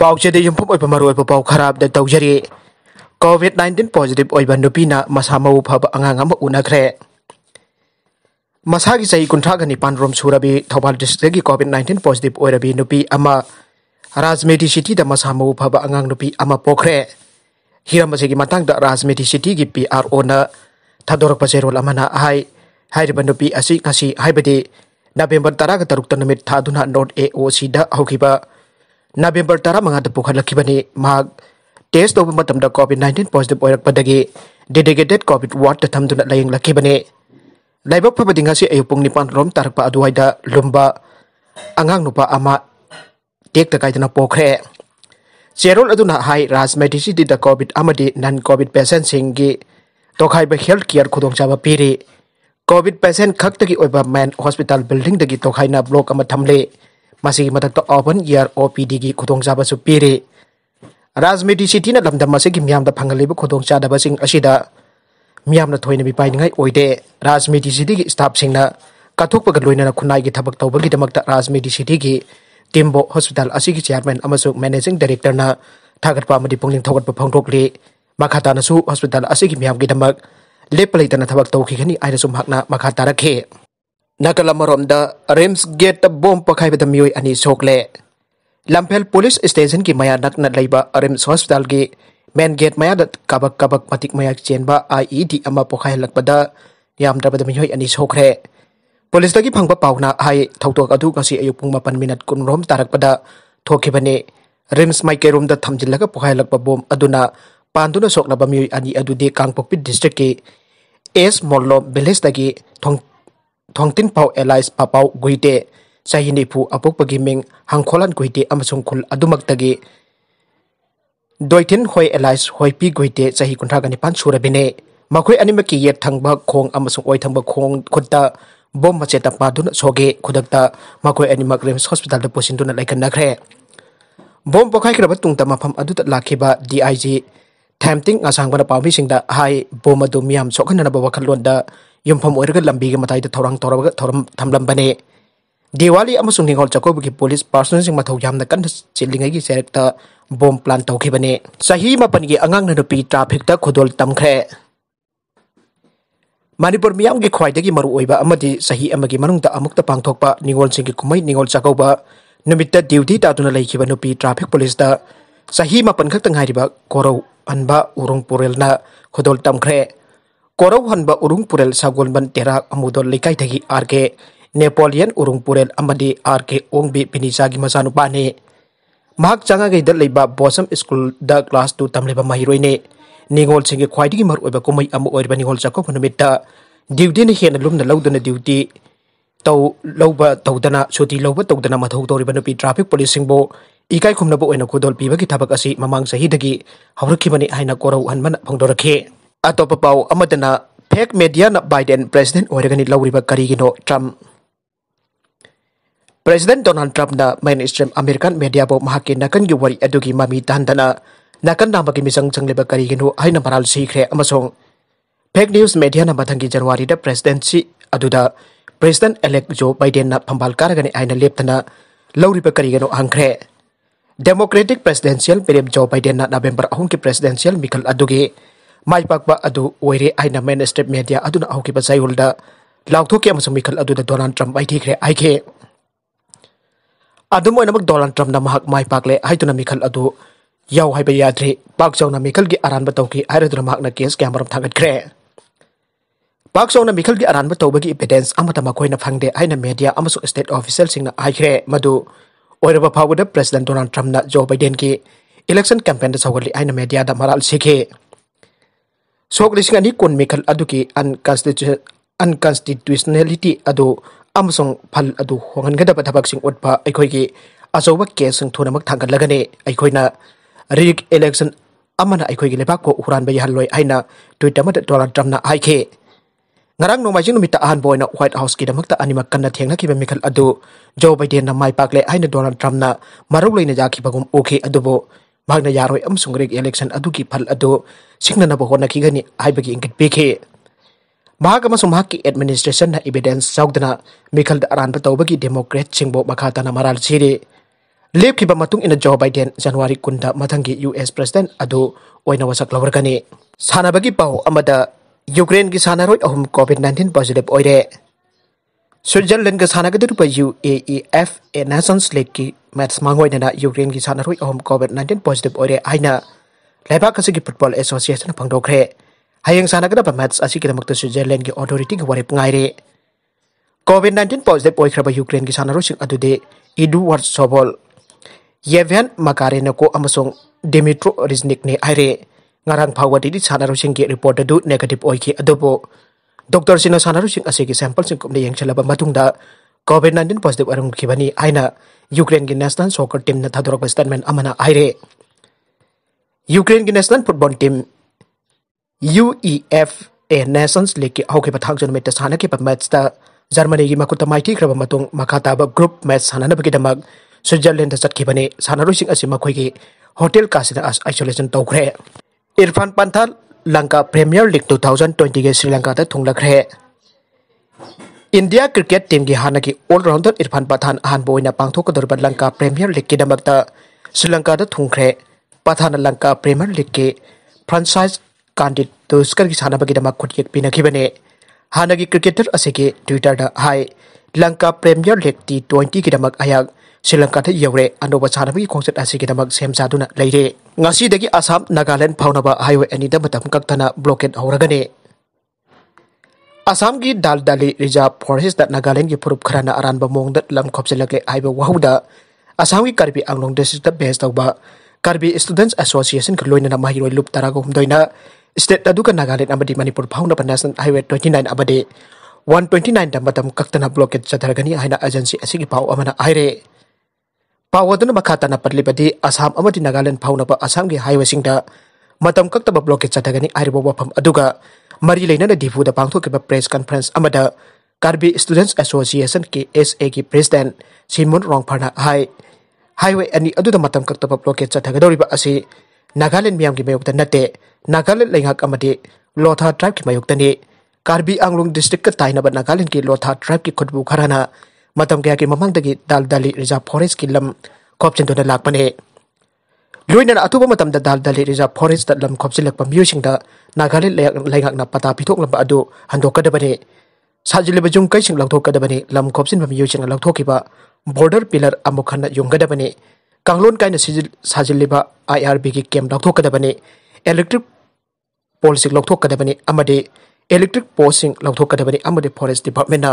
ปอกเจดียมพบอวยปมารวยปอกขราบเดตอกจรีโควิด19 positive อวยบันดูปีนามาสามาอุภาบงงามอุณาเครมาสากิใจคุณทากันิปันรมสุรบีทวารดิสตริกโควิด19 positive อวยระบีนูปีอามารัาชเมดิชิตีดมาสามาอุภาบงงามนูปีอามาปกเรฮิรามาเซกิมาตั้งดารัาชเมดิชิตีกิปีอาร์โอนาทัดดรกปเจโรลอามานาไฮไฮรบันดูปีอาศิกาสีไฮบดีนับเป็นบรรดาการตรุกตนมิตรทัดดุนฮันโนดเอโอซีดาฮอกิบะนาเบมเบอร์ตาระมังอาจจะปุ่คลักขีบันย์มาทดสอบมัตั้งแต่โควิด19 positive ออปมาดังเดเดเกตโควิดวัร์ดทำตัวนักเลี้ยงลักขีบันย์ไล่บอกพบดิ้งหาสิเอวปุ่งนิพันธ์รอมตาร์ปะอดวัยดะลุ่มบะอังหังนุปะอามาเด็กตะกายจะนับโปกเร่เซอร์ลอดุนักไฮราสเมดิซิตต์โควิดอามาดีนันโควิดเปอร์เซนต์ิงกีตัวใครไปเฮลท์แคร์ขุดองชาบะปีรีโควิดเปอร์เซนขักตะกี้อวยบะแมนฮอสพิทอลบิลดิ้งตะกี้ตัวใครนับโลกอามาทำเล ꯃꯁꯤꯒꯤ ꯃꯊꯛꯇ open year ꯑꯣ ꯄꯤ ꯗꯤꯒꯤ ꯈꯨꯗꯣꯡꯆꯥꯕꯁꯨ ꯄꯤꯔꯤ ꯔꯥꯖꯃꯤꯗꯤ ꯁꯤꯇꯤꯅ ꯂꯝꯗꯝ ꯑꯁꯤꯒꯤ ꯃꯤꯌꯥꯝꯗ ꯐꯪꯍꯜꯂꯤꯕ ꯈꯨꯗꯣꯡꯆꯥꯗꯕꯁꯤꯡ ꯑꯁꯤꯗ ꯃꯤꯌꯥꯝꯅ ꯊꯣꯏꯅ ꯃꯤꯄꯥꯏꯅꯤꯡꯉꯥꯏ ꯑꯣꯏꯗꯦ ꯔꯥꯖꯃꯤꯗꯤ ꯁꯤꯇꯤꯒꯤ ꯁ꯭ꯇꯥꯐꯁꯤꯡꯅ ꯀꯠꯊꯣꯛꯄꯒ ꯂꯣꯏꯅꯅ ꯈꯨꯟꯅꯥꯏꯒꯤ ꯊꯕꯛ ꯇꯧꯕꯒꯤꯗꯃꯛꯇ ꯔꯥꯖꯃꯤꯗꯤ ꯁꯤꯇꯤꯒꯤ ꯇꯤꯝꯕꯣ ꯍꯣꯁꯄꯤꯇꯥꯜ ꯑꯁꯤꯒꯤ ꯆꯤꯌꯥꯔꯃꯦꯟ ꯑꯃꯁꯨꯡ ꯃꯦꯅꯦꯖꯤꯡ ꯗꯥꯏꯔꯦꯛꯇꯔꯅ ꯊꯥꯒꯠꯄ ꯑꯃꯗꯤ ꯄꯨꯛꯅꯤꯡ ꯊꯧꯒꯠꯄ ꯐꯣꯡꯗꯣꯛꯂꯤ ꯃꯈꯥ ꯇꯥꯅꯁꯨ ꯍꯣꯁꯄꯤꯇꯥꯜ ꯑꯁꯤꯒꯤ ꯃꯤꯌꯥꯝꯒꯤꯗꯃꯛ ꯂꯦꯞꯄ ꯂꯩꯇꯅ ꯊꯕꯛ ꯇꯧꯈꯤꯒꯅꯤ ꯍꯥꯏꯅꯁꯨ ꯃꯍꯥꯛꯅ ꯃꯈꯥ ꯇꯥꯔꯛꯈꯤ नकलमरोमद रिम्स गेट बोम पखाइबद मियोय अनि सोकले पुलिस स्टेशन की मया नक्न लेब रिम्स हॉस्पिटल की मेन गेट मयाद कबक कबक मतिक मया चेब आईईडी अमा पखाइलकबद यामद्रबद मियोय अनि सोखरे पुलिस दगी फंग पाउना हाय थौतोक अदु अयु पुंग मपन मिनट कुन रोम तारकबद थोखिबने रिम्स माइके रूमद थमजिलग बोम अदुना पांदुना सोकलब मियोय अनि अदुदे डिस्ट्रिक्ट की एस मोलो विलेज दगी थोंग tin pau allies papau guite sahini phu apok pagi ming hangkholan guite amachung khul adumak tagi doithin hoi allies hoi pi guite sahi kunthra gani pan surabine makhoi anima ki yet thangba khong amachung oi thangba khong khotta bom ma cheta pa dun soge khudakta makhoi anima rems hospital da posin dun laikan nakhre bom pokhai kraba tungta mapham aduta lakhiba dig tham ting asang bana pawmi singda hai bom adu miyam sokhanana ba wakhalon da ꯌꯨꯝꯐꯝ ꯑꯣꯏꯔꯒ ꯂꯝꯕꯤꯒꯤ ꯃꯇꯥꯏꯗ ꯊꯧꯔꯥꯡ ꯇꯧꯔꯒ ꯊꯧꯔꯝ ꯊꯝꯂꯝꯕꯅꯦ ꯗꯤꯋꯥꯂꯤ ꯑꯃꯁꯨꯡ ꯅꯤꯡꯉꯣꯜ ꯆꯥꯛꯀꯧꯕꯒꯤ ꯄꯨꯂꯤꯁ ꯄꯥꯔꯁꯣꯅꯦꯜꯁꯤꯡ ꯃꯊꯧ ꯌꯥꯝꯅ ꯀꯟꯅ ꯆꯤꯜꯂꯤꯉꯩꯒꯤ ꯆꯦꯔꯦꯛꯇ ꯕꯣꯝ ꯄ꯭ꯂꯥꯟ ꯇꯧꯈꯤꯕꯅꯦ ꯆꯍꯤ ꯃꯥꯄꯟꯒꯤ ꯑꯉꯥꯡꯅ ꯅꯨꯄꯤ ꯇ꯭ꯔꯥꯐꯤꯛꯇ ꯈꯨꯗꯣꯜ ꯇꯝꯈ꯭ꯔꯦ ꯃꯅꯤꯄꯨꯔ ꯃꯤꯌꯥꯝꯒꯤ ꯈ꯭ꯋꯥꯏꯗꯒꯤ ꯃꯔꯨꯑꯣꯏꯕ ꯑꯃꯗꯤ ꯆꯍꯤ ꯑꯃꯒꯤ ꯃꯅꯨꯡꯗ ꯑꯃꯨꯛꯇ ꯄꯥꯡꯊꯣꯛꯄ ꯅꯤꯉꯣꯜꯁꯤꯡꯒꯤ ꯀꯨꯝꯍꯩ ꯅꯤꯉꯣꯜ ꯆꯥꯛꯀꯧꯕ ꯅꯨꯃꯤꯠꯇ ꯗ꯭ꯌꯨꯇꯤ ꯇꯥꯗꯨꯅ ꯂꯩꯈꯤꯕ ꯅꯨꯄꯤ ꯇ꯭ꯔꯥꯐꯤꯛ ꯄꯨꯂꯤꯁꯇ ꯆꯍꯤ ꯃꯥꯄꯟ ꯈꯛꯇ ꯉꯥꯏꯔꯤꯕ ꯀꯣꯔꯧ ꯑꯟꯕ ꯎꯔꯣꯡ ꯄꯨꯔꯦꯜꯅ ꯈꯨꯗꯣꯜ ꯇꯝꯈ꯭ꯔꯦ कौरवन उरुंग पुरेल सागोल बन तेरा मुदो लेकाई आर के नेपोलियन उरुंग आर के ओंग बी पिनीजा की मजानुपाने महक चांगा बोसम स्कूल द क्लास टू तमलेबा माहिरोई ने निगोल सिंह ख्वाई की मर ओबा चको मनमिता ड्यूटी ने हेन लुम लौदन ड्यूटी तौ तौदना सूटी लौब तौदना मधौ दौरीब नुपी ट्राफिक पुलिस सिंह इकाई खुमनबो ओइना कुदोल की थाबक ममांग सही दगी हौरखिबनी हाइना कोरौ हनमन फोंदोरखे अतोप ꯄꯥꯎ ꯑꯃꯗꯅ ꯐꯦꯛ ꯃꯦꯗꯤꯌꯥꯅ ꯕꯥꯏꯗꯦꯟ ꯄ꯭ꯔꯦꯁꯤꯗꯦꯟ ꯑꯣꯏꯔꯒꯅꯤ ꯂꯧꯔꯤꯕ ꯀꯔꯤꯒꯤꯅꯣ ꯇ꯭ꯔꯝ प्रेसिडेंट डोनाल्ड ट्रम्प ना मेन स्ट्रीम अमेरिकन मीडिया नकन की वरी अदुगी मामी दांदना नकन नाम की मिजंग चंगलेबा करिगिनु हाइन मराल सीखरे फेक न्यूज मेडिया ना मथंगी जनवरी द प्रेसिडेंसी अदुदा प्रेसिडेंट इलेक्ट जो बाइडेन फंबाल कारगने आइन लेप्तना लौरिबा करिगिनु Democratic presidential period Joe Biden November अहम की प्रेसिडेंशियल मिखल माइपा अरे आई मेन स्टेट मेडिया अब जयल लाथोखल डोनाल ट्रम आईग्रे आईगे अदमोन डोनाल ट्रम्प माइपाले मिखल याद्रे पाक चौना मिखल की अरब तौकी केस क्या मरम थाग्रे पाक चौना मिखल की अरब तब की इविडेंस फंगे आई मेडिया स्टेट ऑफिसल आईग्रे मब फाउद president Donald Trump Joe Biden की इलेक्शन कैंपेन सौगली आई मेडिया मरल सिखे สกรษณ์งานที้คนมีขัดอดุกีอันการสติจอันการสติทวิสเนลิตี้อะดูอัมส่งพัลอะดูหวังเงินกระดาษทับักสิงอุดปะไอ้คนกีอาสซวะเกสังทุนมักทางกันละกันเนไอ้คนน่ะเรียกเอเล็กซ์นอัมมันไอ้คนกีเล็บัากกูอุรันไปยันลอยไอ้น่ะตัวดำมัดตัวละดำน่ะไอ้เคงร่างนงมาจึงมิตาอันบอยน่ะไวท์เฮาส์กีดมักตาอันนี้มักกันนัดเฮงนักที่เป็นมีขัดดูโจไปเดียนน่ไม่ปากเลยไอ้น่ะตัวละดำน่ะมารุกเลยเน่ะจากที่บักกุมโอเคอดูโบ magna yaroi amsung reg election adu ki adu singna na bohona ki gani ai bagi ingit administration na evidence saugdana mikhal ran pa tawbagi democrat chingbo makha ta maral chire lep ki ba matung ina kunda mathangi us president adu oina wasak sana bagi pau amada ukraine sana sanaroi ahum covid 19 positive oire Switzerland के सानगदर पर U E F A Nations League की match मांगोइना Ukraine की सानरुई अहम Covid nineteen positive ओर आइना लेबाक की फुटबॉल एसोसिएशन फंगदोखरे हयें सानगदब मैच असि की स्विट्जरलैंड की अथॉरिटी की वरे पुंगाइरे कोविड नाइन्टीन पॉजिटिव ओइख्रब यूक्रेन की सानरुसिंग अदुदे इडुवर्ड सोबोल येवेन मकारे नको डिमिट्रो रिजनिकने ने ngarang phawa di di sana rosing ki report ꯗꯣꯛꯇꯔꯁꯤꯡꯅ ꯁꯥꯟꯅꯔꯣꯏꯁꯤꯡ ꯑꯁꯤꯒꯤ ꯁꯦꯝꯄꯜꯁꯤꯡ ꯀꯨꯞꯅ ꯌꯦꯡꯁꯤꯜꯂꯕ ꯃꯇꯨꯡꯗ ꯀꯣꯚꯤꯗ ꯅꯥꯏꯟꯇꯤꯟ ꯄꯣꯖꯤꯇꯤꯚ ꯑꯣꯏꯔꯝꯈꯤꯕꯅꯤ ꯍꯥꯏꯅ ꯌꯨꯀ꯭ꯔꯦꯟꯒꯤ ꯅꯦꯁꯅꯦꯜ ꯁꯣꯀꯔ ꯇꯤꯝꯅ ꯊꯥꯗꯣꯔꯛꯄ ꯁ꯭ꯇꯦꯠꯃꯦꯟ ꯑꯃꯅ ꯍꯥꯏꯔꯦ ꯌꯨꯀ꯭ꯔꯦꯟꯒꯤ national football team you E F A nations ꯂꯤꯒꯒꯤ ꯍꯧꯈꯤꯕ ꯊꯥꯡꯖ ꯅꯨꯃꯤꯠꯇ ꯁꯥꯟꯅꯈꯤꯕ ꯃꯦꯠꯁꯇ ꯖꯔꯃꯅꯤꯒꯤ ꯃꯈꯨꯠꯇ ꯃꯥꯏꯊꯤꯈ꯭ꯔꯕ ꯃꯇꯨꯡ ꯃꯈꯥ ꯇꯥꯕ ꯒ꯭ꯔꯨꯞ ꯃꯦꯠꯁ ꯁꯥꯟꯅꯅꯕꯒꯤꯗꯃꯛ स्विट्जरलैंड चतने सानरों अखोगी होटल का आइसोलेसन तौर इरफान पंथल Lanka Premier League two thousand twenty के श्रीलंका थोंगे इंडिया क्रिकेट टीम की हाना की ऑलराउंडर इरफान पठान अहम पाथोकदरब लंका प्रीमियर लीग की श्रीलंका थोंगे पठान लंका प्रीमियर लीग की फ्रेंचाइज कांडिड तुस्कर की सानब खुद पीनखीबने हाना की क्रिकेटर असे ट्विटर है Lanka Premier League T twenty की अयाग श्रीलंका यौरे अनुब चाबी खोजत असीदे असम नागालैंड फाउनब हाईवे अनीदना हो होने असम की दाल दाली रिजर्व फॉरेस्ट नागालैंड की फुरुप खरना अरब मोद लम खोजल वहद असम की कर्बी अंगलों डिस्ट्रिक बेस तब कर्बी स्टूडेंट्स एसोसीएसन को लोन महिरो लूप तरगहुमदन स्टेट अग नागालैंड मनपुर फाउनब national highway twenty nine one twenty nine कक्तना ब्लॉकेट है एजेंसी की पाव अमना आई पावदन मखा तना पटलीबदी असम अमदी नागालैंड फाउनब असम के हाईवेसिंग मतम कक्तब ब्लॉक चतगनी आरिब वफम अदुगा मरी लेना दिफुद पांथोकिब press conference अमद Karbi students association के एस ए की प्रेसिडेंट सिमोन रोंगफाना हाई हाईवे अनी अदुद मतम कक्तब ब्लॉक चतगदौरिब असि नागालैंड मियाम की मयुक्त नते नागालैंड लैंगाक अमदी लोथा ट्राइब की मयुक्तनी कार्बी आंगलोंग डिस्ट्रिक्ट का ताइनब नागालैंड की लोथा ट्राइब की खुदबू खराना मतम क्या की ममद दगी दाल दाली रिजर्व फॉरेस्ट की लम कॉप्चन दोने लाख पने लुइन दाल दाली रिजर्व फॉरेस्ट लम कॉप्चन लग पम यूसिंग पता पिथोक लम अदो हंदो कई सिंग लगथो कद बने लम कॉप्चन पम यूसिंग लगथो किबा बॉर्डर पिलर अमुखन युंग कद बने कांगलोन काइन सिजिल साजिलेबा इलेक्ट्रिक पॉलिसी लगथो कद electric posing langthok ka dabani amade forest department na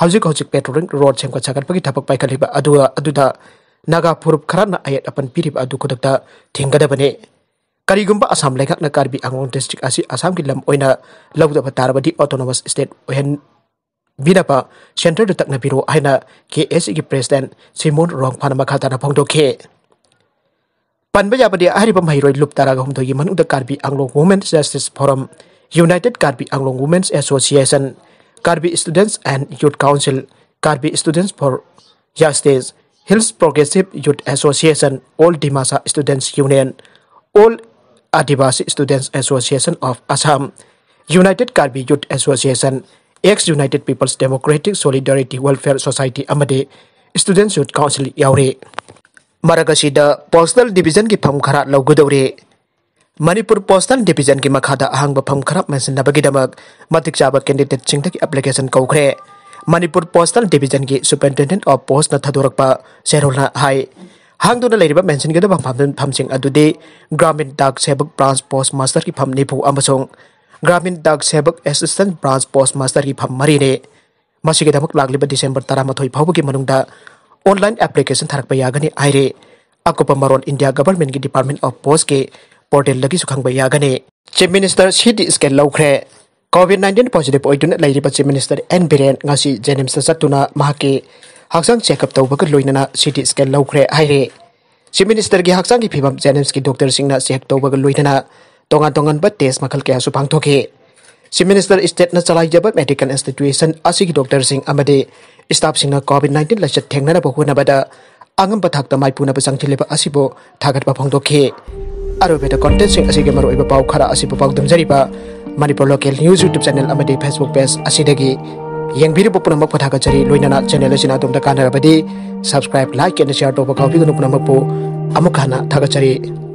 hawjik hawjik patrolling road chem ka chakan pagi thapak pai khaliba adua aduda naga phurup khara na ayat apan pirib adu kodakta thingga dabani karigumba assam lekak na karbi angong district asi assam ki lam oina lauda patarbadi autonomous state ohen binapa center de takna biro aina KS ki president Simon Rongphan makhata na phongdokhe panbaya padi ahri pamhai roi lup taraga humdoi manung da karbi anglo women justice forum United Karbi Anglong Women's Association, Karbi Students and Youth Council, Karbi Students for Justice, Hills Progressive Youth Association, All Dimasa Students Union, All Adivasi Students Association of Assam, United Karbi Youth Association, ex United People's Democratic Solidarity Welfare Society amade Students Youth Council yaure. Maragashida Postal Division ki pham khara logudore. Manipur postal division की मखादा अहंग फम खराब मेंसिनबगीदमक मतिक चाबा candidate चिंग की application कौरे Manipur postal division की superintendent of post न थदोरक सेरोल high हांगदुना लेरिबा मेंसिनगदब फम फमसिंग ग्रामीण डाक सेवक ब्रांच पोस्ट मास्टर की फम निफु अमसोंग ग्रामीण डाक सेवक असिस्टेंट ब्रांच पोस्ट मास्टर की फम मरीने ꯃꯁꯤꯒꯤꯗꯃꯛ ꯂꯥꯛꯂꯤꯕ ꯗꯤꯁꯦꯝꯕꯔ ꯇꯔꯥꯃꯥꯊꯣꯏ ꯐꯥꯎꯕꯒꯤ ꯃꯅꯨꯡꯗ एप्लीकेशन ꯑꯦꯄ꯭ꯂꯤꯀꯦꯁꯟ ꯊꯥꯔꯛꯄ ꯌꯥꯒꯅꯤ ꯍꯥꯏꯔꯦ ꯑꯀꯨꯞꯄ ꯃꯔꯣꯜ ꯏꯟꯗꯤꯌꯥ ꯒꯚꯔꯟꯃꯦꯟꯠꯒꯤ ꯗꯤꯄꯥꯔꯠꯃꯦꯟꯠ ꯑꯣꯐ ꯄꯣꯁꯠꯀꯤ पोर्टल लगी सुखंग यागने चीफ मिनिस्टर सिद स्कैन लौख्रे कोविड नाइन्टीन पॉजिटिव ओइब चीफ मिनिस्टर एन बीरेन जेनेम से चतना हाक चेकअप तबग लोना सिटी स्कैन लौख्रे हाई चीफ मिनिस्टर की हाक की फीवम जेनेम्स की डॉक्टर चेक तौग लोना तोान तोब टेस्ट मल क्या पाठो चीफ मिनिस्टर स्टेट ने चलाइब मेडिकल इंस्टिट्यूशन डॉक्टर स्टाफ सिंह कोविड नाइन्टीन लचट थेनाब हूनब अगम थक माइपूनब चंथिल फोदी अरुबेद कंटेंट से मरू पाव खरा पादमजरीब Manipur local news YouTube channel Facebook page असीदगी पुनम पथागजरी लोनना चैनल कानरबदी सब्सक्राइब लाइक एंड शेयर तब काउबीगनु पुनम अमुक हना